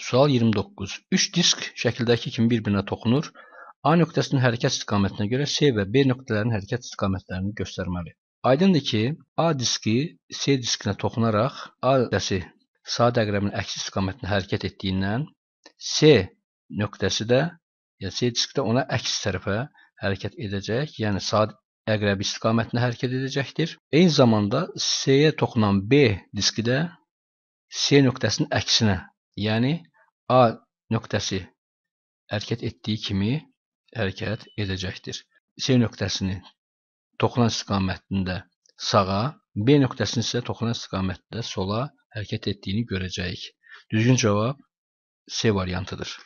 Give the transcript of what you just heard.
Sual 29. Üç disk şəkildəki kimi bir-birinə toxunur. A nöqtəsinin hərəkət istiqamətinə görə C və B nöqtələrinin hərəkət istiqamətlərini göstərməli. Aydındır ki, A diski C diskinə toxunaraq A nöqtəsi sağ diaqramın əks istiqamətində hərəkət etdiyindən C nöqtəsi də yəni C diski də ona əks tərəfə hərəkət edəcək, yəni sağ əqrəb istiqamətində hərəkət edəcəkdir. Eyni zamanda C-yə toxunan B diski də C nöqtəsinin əksinə, yəni A nöqtəsi hərəkət etdiyi kimi hərəkət edəcəkdir. C nöqtəsinin toxunan istiqamətində sağa, B nöqtəsinin isə toxunan istiqamətdə sola hərəkət etdiyini görəcəyik. Düzgün cavab C variantıdır.